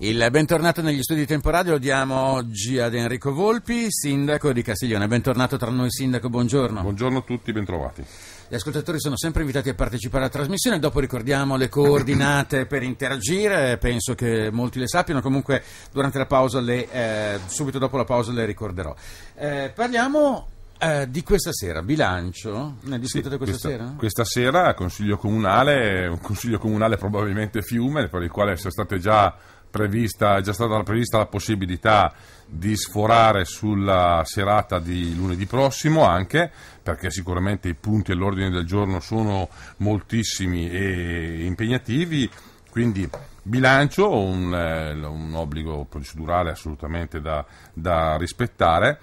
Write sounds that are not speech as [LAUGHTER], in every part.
Il bentornato negli studi di Temporadio lo diamo oggi ad Enrico Volpi, sindaco di Castiglione. Bentornato tra noi sindaco, buongiorno. Buongiorno a tutti, bentrovati. Gli ascoltatori sono sempre invitati a partecipare alla trasmissione, dopo ricordiamo le coordinate per interagire, penso che molti le sappiano, comunque durante la pausa le, eh, subito dopo la pausa le ricorderò. Eh, parliamo eh, di questa sera, bilancio, ne discutete sì, questa, questa, sera? Questa sera Consiglio Comunale, un Consiglio Comunale probabilmente Fiume, per il quale sono state già prevista, è già stata prevista la possibilità di sforare sulla serata di lunedì prossimo anche perché sicuramente i punti all'ordine del giorno sono moltissimi e impegnativi quindi bilancio un, eh, un obbligo procedurale assolutamente da, da rispettare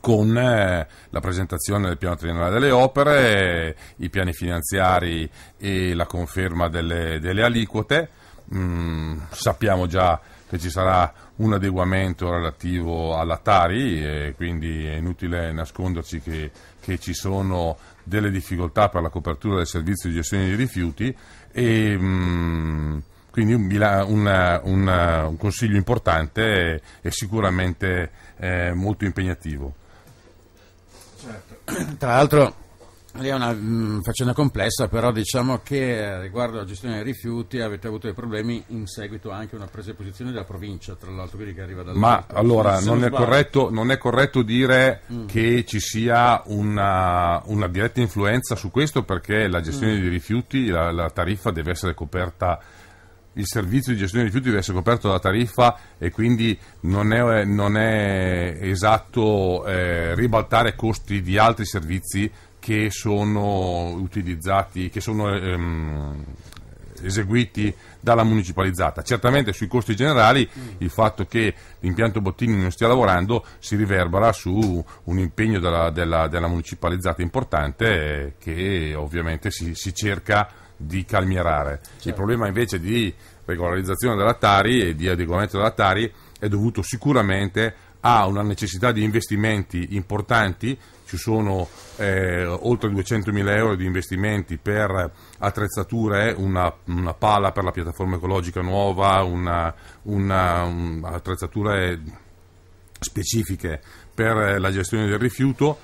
con eh, la presentazione del piano triennale delle opere, i piani finanziari e la conferma delle, delle aliquote mh, mm, sappiamo già che ci sarà un adeguamento relativo alla Tari e quindi è inutile nasconderci che, che, ci sono delle difficoltà per la copertura del servizio di gestione dei rifiuti e mh, mm, quindi un, una, una, un, consiglio importante e, sicuramente eh, molto impegnativo. Certo. Tra l'altro è una mh, mm, faccenda complessa, però diciamo che eh, riguardo alla gestione dei rifiuti avete avuto dei problemi in seguito anche a una presa di posizione della provincia, tra l'altro, quindi che arriva dal Ma allora non è, corretto, non è, corretto, dire mm. che ci sia una, una, diretta influenza su questo perché la gestione mm. dei rifiuti, la, la tariffa deve essere coperta il servizio di gestione dei rifiuti deve essere coperto dalla tariffa e quindi non è, non è esatto eh, ribaltare costi di altri servizi che sono utilizzati, che sono ehm, eseguiti dalla municipalizzata. Certamente sui costi generali il fatto che l'impianto Bottini non stia lavorando si riverbera su un impegno della, della, della municipalizzata importante che ovviamente si, si cerca di calmierare. Certo. Il problema invece di regolarizzazione della Tari e di adeguamento della Tari è dovuto sicuramente a una necessità di investimenti importanti ci sono eh, oltre 200.000 euro di investimenti per attrezzature, una, una pala per la piattaforma ecologica nuova, una, una, un, attrezzature specifiche per la gestione del rifiuto,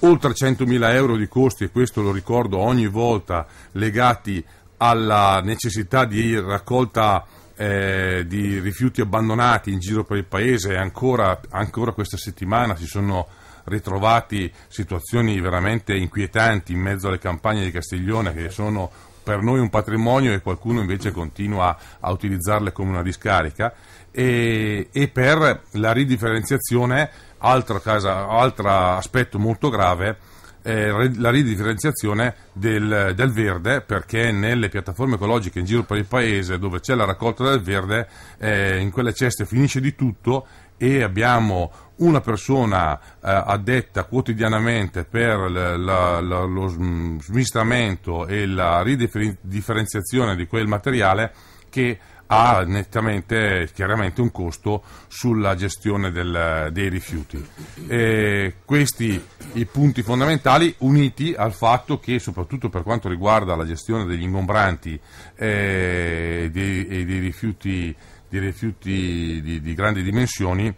oltre 100.000 euro di costi, e questo lo ricordo ogni volta, legati alla necessità di raccolta eh, di rifiuti abbandonati in giro per il paese. Ancora, ancora questa settimana si sono ritrovati situazioni veramente inquietanti in mezzo alle campagne di Castiglione che sono per noi un patrimonio e qualcuno invece continua a utilizzarle come una discarica e, e per la ridifferenziazione, altro, casa, altro aspetto molto grave, eh, la ridifferenziazione del, del, verde perché nelle piattaforme ecologiche in giro per il paese dove c'è la raccolta del verde eh, in quelle ceste finisce di tutto e abbiamo una persona eh, addetta quotidianamente per la, la, la, lo smistamento e la ridifferenziazione di quel materiale che ha nettamente, chiaramente un costo sulla gestione del, dei rifiuti. E questi i punti fondamentali uniti al fatto che soprattutto per quanto riguarda la gestione degli ingombranti eh, dei, e dei rifiuti di rifiuti di, di grandi dimensioni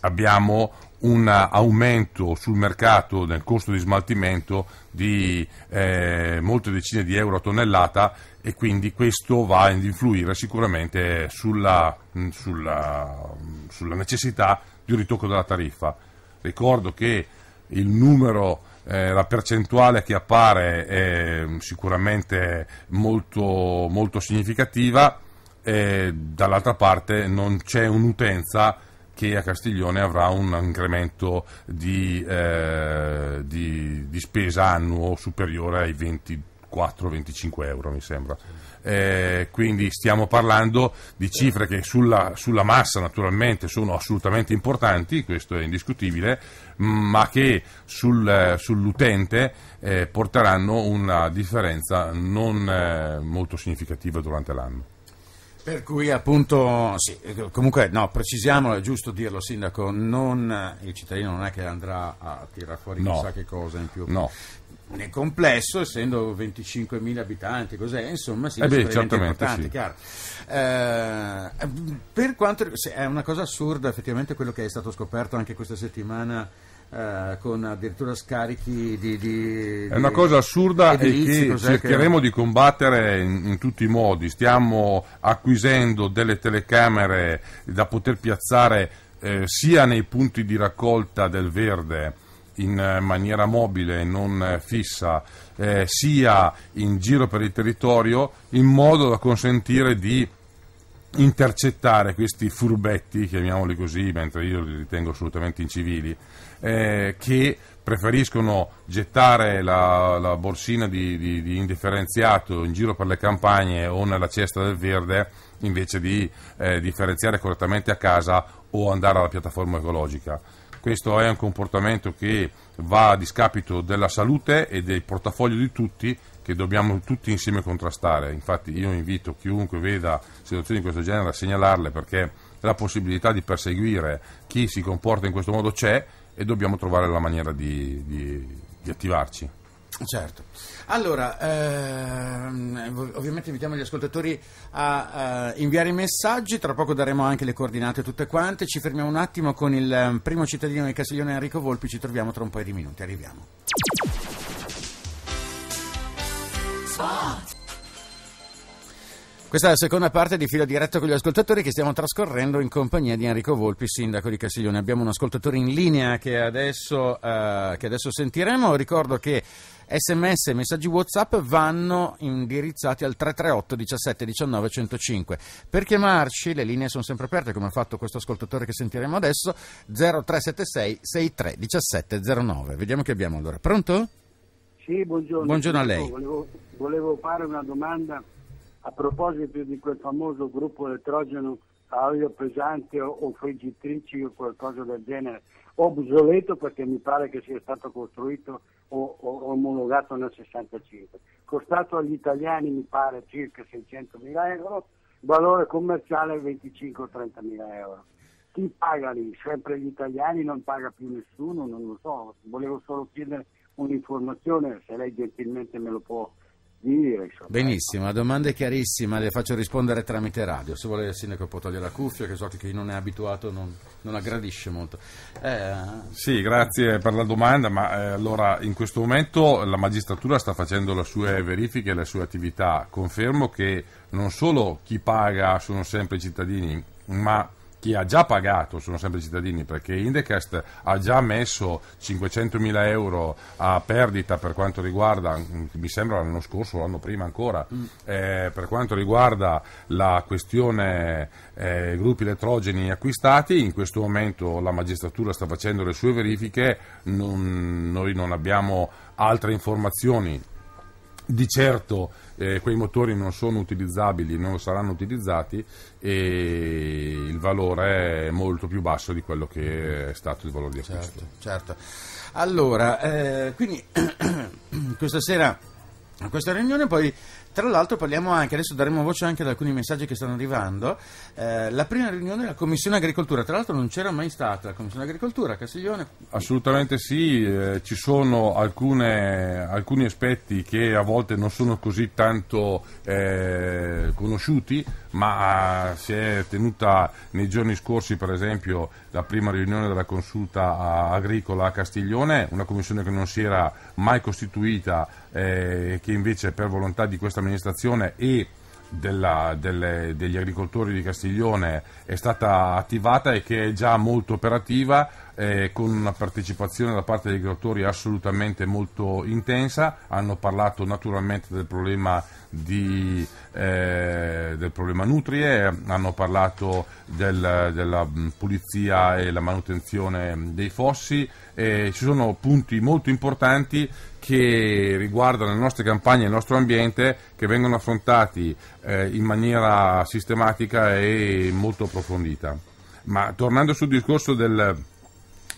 abbiamo un aumento sul mercato del costo di smaltimento di eh, molte decine di euro a tonnellata e quindi questo va ad influire sicuramente sulla, sulla, sulla necessità di un ritocco della tariffa. Ricordo che il numero, eh, la percentuale che appare è sicuramente molto, molto significativa e dall'altra parte non c'è un'utenza che a Castiglione avrà un incremento di, eh, di, di spesa annuo superiore ai 24-25 euro, mi sembra. Eh, quindi stiamo parlando di cifre che sulla, sulla, massa naturalmente sono assolutamente importanti, questo è indiscutibile, ma che sul, sull'utente eh, porteranno una differenza non eh, molto significativa durante l'anno. Per cui appunto, sì, comunque no, precisiamolo, è giusto dirlo Sindaco, non, il cittadino non è che andrà a tirare fuori no. chissà che cosa in più. No. Nel complesso, essendo 25.000 abitanti, cos'è? Insomma, sì, eh beh, importante, sì. chiaro. Eh, per quanto, è una cosa assurda effettivamente quello che è stato scoperto anche questa settimana eh, con addirittura scarichi di, di, È una cosa assurda e che cercheremo che... di combattere in, in, tutti i modi. Stiamo acquisendo delle telecamere da poter piazzare eh, sia nei punti di raccolta del verde in maniera mobile, e non eh, fissa, eh, sia in giro per il territorio, in modo da consentire di intercettare questi furbetti, chiamiamoli così, mentre io li ritengo assolutamente incivili, eh, che preferiscono gettare la, la borsina di, di, di, indifferenziato in giro per le campagne o nella cesta del verde invece di eh, differenziare correttamente a casa o andare alla piattaforma ecologica. Questo è un comportamento che va a discapito della salute e del portafoglio di tutti che dobbiamo tutti insieme contrastare. Infatti io invito chiunque veda situazioni di questo genere a segnalarle perché la possibilità di perseguire chi si comporta in questo modo c'è e dobbiamo trovare la maniera di, di, di attivarci. Certo. Allora, ehm, ovviamente invitiamo gli ascoltatori a, a inviare i messaggi, tra poco daremo anche le coordinate tutte quante, ci fermiamo un attimo con il primo cittadino di Castiglione Enrico Volpi, ci troviamo tra un paio di minuti, arriviamo. Spot. Questa è la seconda parte di Filo Diretto con gli ascoltatori che stiamo trascorrendo in compagnia di Enrico Volpi, sindaco di Castiglione. Abbiamo un ascoltatore in linea che adesso, eh, che adesso sentiremo. Ricordo che sms e messaggi whatsapp vanno indirizzati al 338 17 19 105 per chiamarci le linee sono sempre aperte come ha fatto questo ascoltatore che sentiremo adesso 0376 63 17 09 vediamo che abbiamo allora pronto? Sì buongiorno buongiorno a lei volevo, volevo fare una domanda a proposito di quel famoso gruppo elettrogeno a olio pesante o, o friggitrici o qualcosa del genere, obsoleto perché mi pare che sia stato costruito o, o omologato nel 65, costato agli italiani mi pare circa 600 mila euro, valore commerciale 25-30 mila euro. Chi paga lì? Sempre gli italiani, non paga più nessuno, non lo so, volevo solo chiedere un'informazione se lei gentilmente me lo può dire. Benissimo, la ecco. domanda è chiarissima, le faccio rispondere tramite radio. Se vuole il sindaco può togliere la cuffia, che so che chi non è abituato non, non aggradisce molto. Eh... Sì, grazie per la domanda, ma eh, allora in questo momento la magistratura sta facendo le sue verifiche, le sue attività. Confermo che non solo chi paga sono sempre i cittadini, ma chi ha già pagato sono sempre i cittadini perché Indecast ha già messo 500 mila euro a perdita per quanto riguarda, mi sembra l'anno scorso o l'anno prima ancora, mm. eh, per quanto riguarda la questione eh, gruppi elettrogeni acquistati, in questo momento la magistratura sta facendo le sue verifiche, non, noi non abbiamo altre informazioni di certo eh, quei motori non sono utilizzabili, non saranno utilizzati e il valore è molto più basso di quello che è stato il valore di acquisto. Certo, certo. Allora, eh, quindi [CLEARS THROAT] questa sera a questa riunione poi tra l'altro parliamo anche, adesso daremo voce anche ad alcuni messaggi che stanno arrivando, eh, la prima riunione della Commissione Agricoltura, tra l'altro non c'era mai stata la Commissione Agricoltura, Castiglione? Assolutamente sì, eh, ci sono alcune, alcuni aspetti che a volte non sono così tanto eh, conosciuti, ma si è tenuta nei giorni scorsi per esempio la prima riunione della consulta agricola a Castiglione, una commissione che non si era mai costituita eh, e che invece per volontà di questa amministrazione e della, delle, degli agricoltori di Castiglione è stata attivata e che è già molto operativa eh, con una partecipazione da parte degli agricoltori assolutamente molto intensa, hanno parlato naturalmente del problema, di, eh, del problema nutrie, hanno parlato del, della mm, pulizia e la manutenzione dei fossi, eh, ci sono punti molto importanti che riguardano le nostre campagne e il nostro ambiente che vengono affrontati eh, in maniera sistematica e molto approfondita. Ma tornando sul discorso del,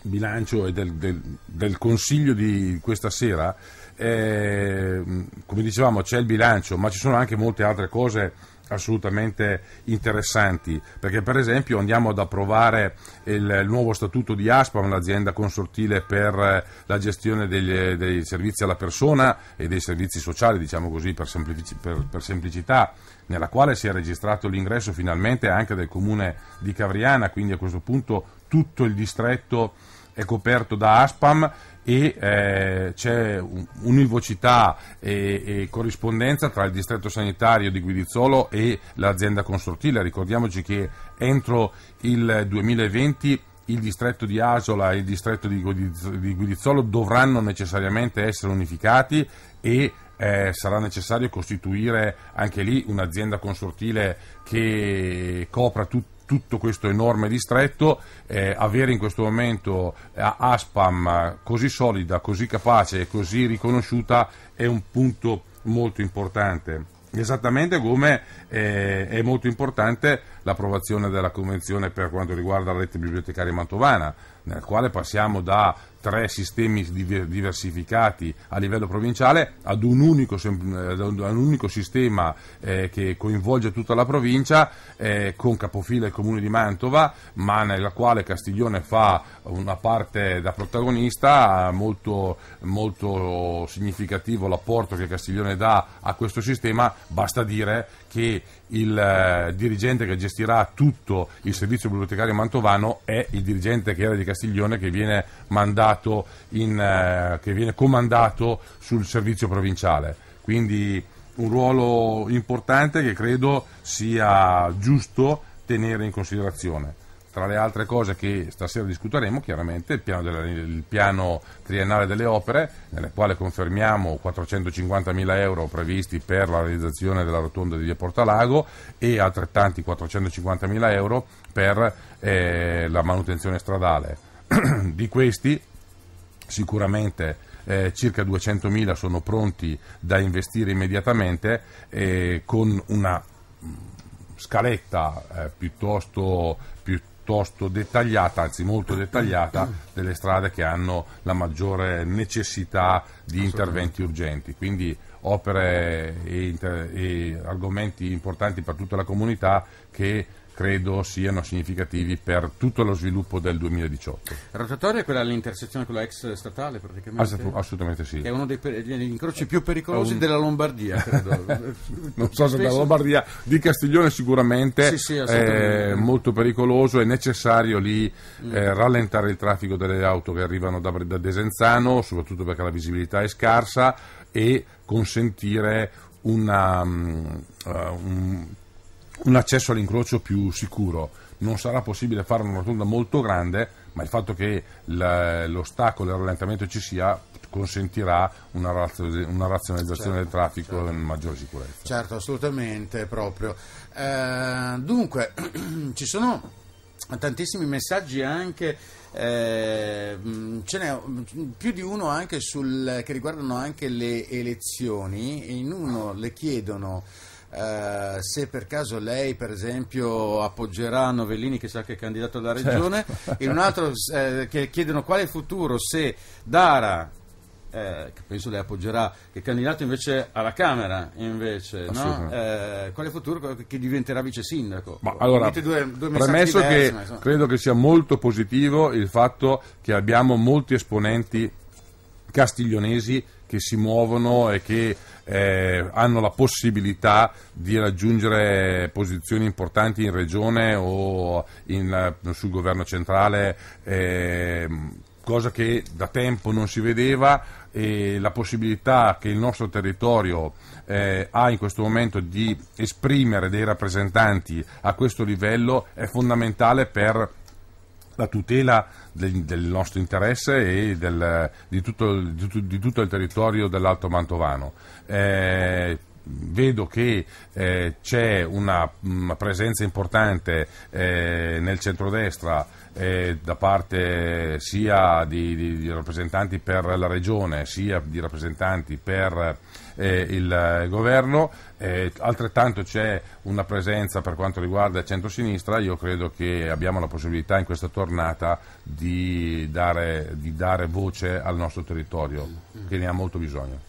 bilancio e del, del, del consiglio di questa sera, eh, come dicevamo c'è il bilancio, ma ci sono anche molte altre cose assolutamente interessanti, perché per esempio andiamo ad approvare il nuovo statuto di Aspam, l'azienda consortile per eh, la gestione degli, eh, dei servizi alla persona e dei servizi sociali, diciamo così per, semplici, per, per semplicità, nella quale si è registrato l'ingresso finalmente anche del comune di Cavriana, quindi a questo punto tutto il distretto è coperto da Aspam e eh, c'è univocità e, e, corrispondenza tra il distretto sanitario di Guidizzolo e l'azienda consortile. Ricordiamoci che entro il 2020 il distretto di Asola e il distretto di Guidizzolo dovranno necessariamente essere unificati e eh, sarà necessario costituire anche lì un'azienda consortile che copra tutti tutto questo enorme distretto, eh, avere in questo momento eh, Aspam eh, così solida, così capace e così riconosciuta è un punto molto importante. Esattamente come eh, è molto importante l'approvazione della Convenzione per quanto riguarda la rete bibliotecaria mantovana, nel quale passiamo da tre sistemi diversificati a livello provinciale ad un unico, ad un unico sistema eh, che coinvolge tutta la provincia eh, con capofila il comune di Mantova ma nella quale Castiglione fa una parte da protagonista molto, molto significativo l'apporto che Castiglione dà a questo sistema basta dire che il eh, dirigente che gestirà tutto il servizio bibliotecario mantovano è il dirigente che era di Castiglione che viene, in, eh, che viene comandato sul servizio provinciale. Quindi un ruolo importante che credo sia giusto tenere in considerazione tra le altre cose che stasera discuteremo, chiaramente il piano, della, il piano triennale delle opere, nel quale confermiamo 450 mila euro previsti per la realizzazione della rotonda di Via Portalago e altrettanti 450 mila euro per eh, la manutenzione stradale. [CLEARS THROAT] di questi sicuramente eh, circa 200.000 sono pronti da investire immediatamente eh, con una mm, scaletta eh, piuttosto, più, piuttosto dettagliata, anzi molto dettagliata, delle strade che hanno la maggiore necessità di interventi urgenti. Quindi opere e, inter- e argomenti importanti per tutta la comunità che credo siano significativi per tutto lo sviluppo del 2018. La rotatoria è quella all'intersezione con la ex statale praticamente? assolutamente sì. è uno degli incroci più pericolosi un... della Lombardia, credo. [LAUGHS] non so se della Lombardia, di Castiglione sicuramente sì, sì, è molto pericoloso, è necessario lì mm. eh, rallentare il traffico delle auto che arrivano da, da Desenzano, soprattutto perché la visibilità è scarsa e consentire una, um, uh, un un accesso all'incrocio più sicuro. Non sarà possibile fare una rotonda molto grande, ma il fatto che l'ostacolo e il rallentamento ci sia consentirà una, razionalizzazione certo, del traffico certo. e maggiore sicurezza. Certo, assolutamente, proprio. Eh, dunque, [CLEARS THROAT] ci sono tantissimi messaggi anche eh, ce n'è più di uno anche sul, che riguardano anche le elezioni in uno le chiedono eh, se per caso lei, per esempio, appoggerà Novellini, che sa che è candidato alla certo. regione, certo. e un altro eh, che chiedono quale futuro se Dara. Eh, che penso lei appoggerà, che è candidato invece alla Camera, invece, no? eh, quale futuro che diventerà vice sindaco? Ma allora, due, due premesso diversi, che ma, credo che sia molto positivo il fatto che abbiamo molti esponenti castiglionesi che si muovono e che eh, hanno la possibilità di raggiungere posizioni importanti in regione o in, eh, sul governo centrale, eh, cosa che da tempo non si vedeva e la possibilità che il nostro territorio eh, ha in questo momento di esprimere dei rappresentanti a questo livello è fondamentale per la tutela del, del nostro interesse e del, di, tutto, di, di, tutto, il territorio dell'Alto Mantovano. Eh, vedo che eh, c'è una, una, presenza importante eh, nel centrodestra eh, da parte sia di, di, di, rappresentanti per la regione sia di rappresentanti per eh, il eh, governo, eh, altrettanto c'è una presenza per quanto riguarda il centro-sinistra, io credo che abbiamo la possibilità in questa tornata di dare, di dare voce al nostro territorio che ne ha molto bisogno.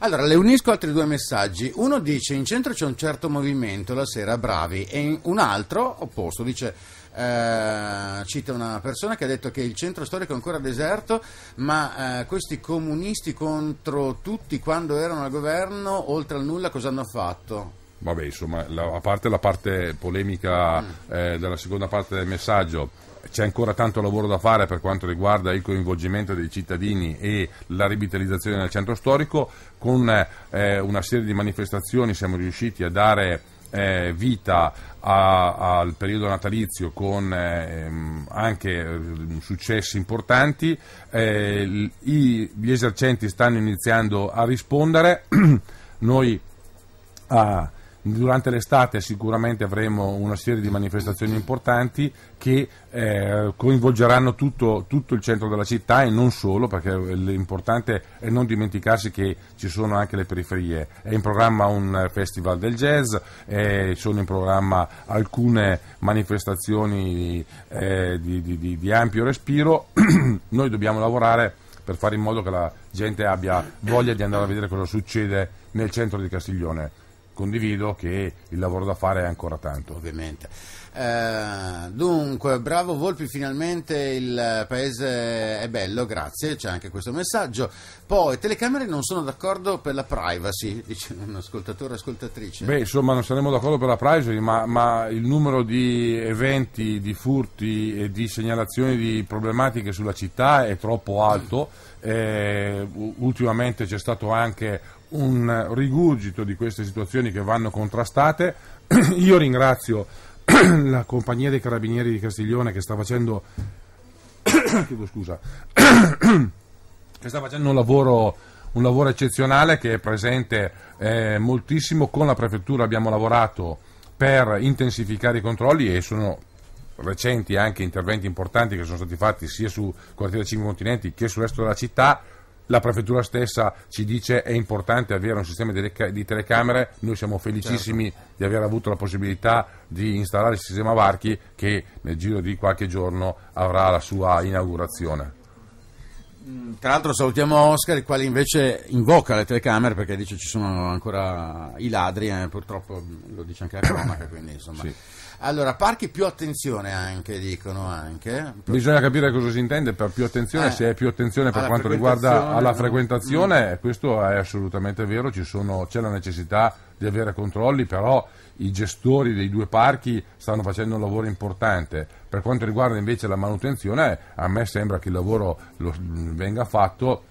Allora, le unisco altri due messaggi. Uno dice in centro c'è un certo movimento la sera, bravi, e un altro opposto dice eh, cita una persona che ha detto che il centro storico è ancora deserto, ma eh, questi comunisti contro tutti quando erano al governo, oltre al nulla, cosa hanno fatto? Vabbè, insomma, la, a parte la parte polemica mm. eh, della seconda parte del messaggio, c'è ancora tanto lavoro da fare per quanto riguarda il coinvolgimento dei cittadini e la rivitalizzazione del centro storico. Con eh, una serie di manifestazioni siamo riusciti a dare eh, vita a, al periodo natalizio con eh, ehm, anche eh, successi importanti, eh, i, gli esercenti stanno iniziando a rispondere, [CLEARS THROAT] noi a ah, Durante l'estate sicuramente avremo una serie di manifestazioni importanti che eh, coinvolgeranno tutto, tutto, il centro della città e non solo, perché l'importante è non dimenticarsi che ci sono anche le periferie. È in programma un festival del jazz, eh, sono in programma alcune manifestazioni eh, di, di, di, di ampio respiro. [CLEARS THROAT] Noi dobbiamo lavorare per fare in modo che la gente abbia voglia di andare a vedere cosa succede nel centro di Castiglione condivido che il lavoro da fare è ancora tanto. Ovviamente. Eh, dunque, bravo Volpi, finalmente il paese è bello, grazie, c'è anche questo messaggio. Poi, telecamere non sono d'accordo per la privacy, dice un ascoltatore ascoltatrice. Beh, insomma, non saremmo d'accordo per la privacy, ma, ma il numero di eventi, di furti e di segnalazioni di problematiche sulla città è troppo alto. Eh, ultimamente c'è stato anche un rigurgito di queste situazioni che vanno contrastate. [CLEARS THROAT] Io ringrazio [COUGHS] la compagnia dei carabinieri di Castiglione che sta facendo [COUGHS] chiedo scusa [COUGHS] che sta facendo un lavoro, un lavoro eccezionale che è presente eh, moltissimo con la prefettura abbiamo lavorato per intensificare i controlli e sono recenti anche interventi importanti che sono stati fatti sia su Quartiere 5 Continenti che sul resto della città la prefettura stessa ci dice che è importante avere un sistema di, telecamere, noi siamo felicissimi certo. di aver avuto la possibilità di installare il sistema Varchi che nel giro di qualche giorno avrà la sua inaugurazione. Mm, tra l'altro salutiamo Oscar, il quale invece invoca le telecamere perché dice ci sono ancora i ladri, eh, purtroppo lo dice anche la cronaca, [COUGHS] quindi insomma... Sì. Allora, parchi più attenzione anche, dicono anche. Bisogna capire cosa si intende per più attenzione, eh, se è più attenzione per quanto riguarda alla frequentazione, no. questo è assolutamente vero, sono, c'è la necessità di avere controlli, però i gestori dei due parchi stanno facendo un lavoro importante. Per quanto riguarda invece la manutenzione, a me sembra che il lavoro lo, mm, venga fatto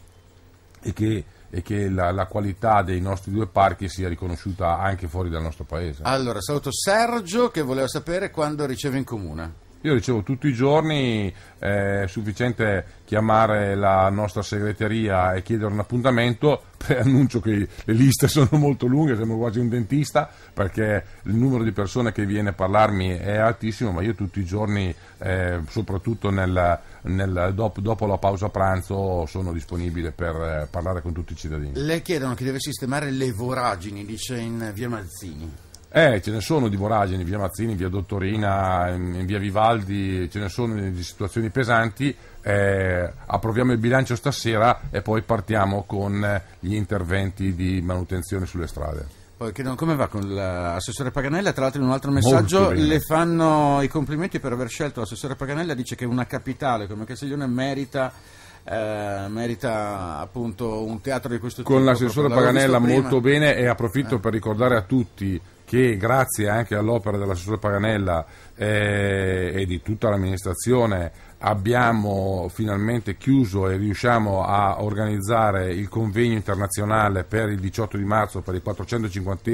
e che e che la, la, qualità dei nostri due parchi sia riconosciuta anche fuori dal nostro paese. Allora, saluto Sergio che voleva sapere quando riceve in comune. Io ricevo tutti i giorni, è sufficiente chiamare la nostra segreteria e chiedere un appuntamento, [LAUGHS] annuncio che le liste sono molto lunghe, sembro quasi un dentista, perché il numero di persone che viene a parlarmi è altissimo, ma io tutti i giorni, eh, soprattutto nel, nel, dopo, dopo, la pausa pranzo, sono disponibile per eh, parlare con tutti i cittadini. Le chiedono che deve sistemare le voragini, dice in via Malzini. Eh, ce ne sono di voragini, via Mazzini, via Dottorina, in, in via Vivaldi, ce ne sono di situazioni pesanti. Eh, approviamo il bilancio stasera e poi partiamo con eh, gli interventi di manutenzione sulle strade. Poi chiedono come va con l'assessore Paganella, tra l'altro in un altro messaggio le fanno i complimenti per aver scelto l'assessore Paganella, dice che una capitale come Castiglione merita, eh, merita appunto un teatro di questo tipo. Con l'assessore Paganella molto bene e approfitto eh. per ricordare a tutti che grazie anche all'opera dell'assessore Paganella eh, e di tutta l'amministrazione abbiamo finalmente chiuso e riusciamo a organizzare il convegno internazionale per il 18 di marzo per il 450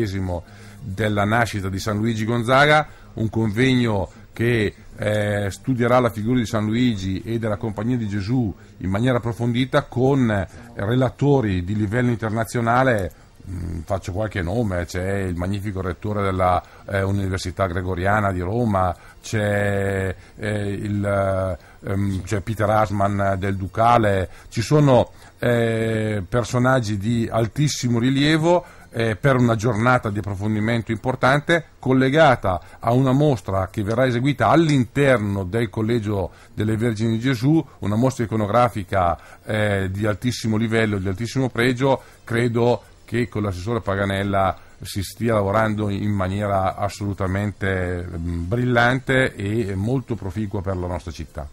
della nascita di San Luigi Gonzaga, un convegno che eh, studierà la figura di San Luigi e della Compagnia di Gesù in maniera approfondita con relatori di livello internazionale Mm, faccio qualche nome, c'è il magnifico rettore della eh, Università Gregoriana di Roma, c'è, eh, il, ehm, c'è Peter Asman del Ducale, ci sono eh, personaggi di altissimo rilievo eh, per una giornata di approfondimento importante collegata a una mostra che verrà eseguita all'interno del Collegio delle Vergini di Gesù, una mostra iconografica eh, di altissimo livello, di altissimo pregio, credo che con l'assessore Paganella si stia lavorando in maniera assolutamente mm, brillante e molto proficua per la nostra città.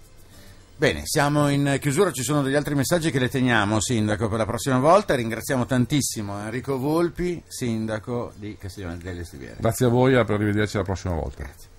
Bene, siamo in chiusura, ci sono degli altri messaggi che le teniamo, Sindaco, per la prossima volta. Ringraziamo tantissimo Enrico Volpi, Sindaco di Castiglione delle Stiviere. Grazie a voi e arrivederci la prossima volta. Grazie.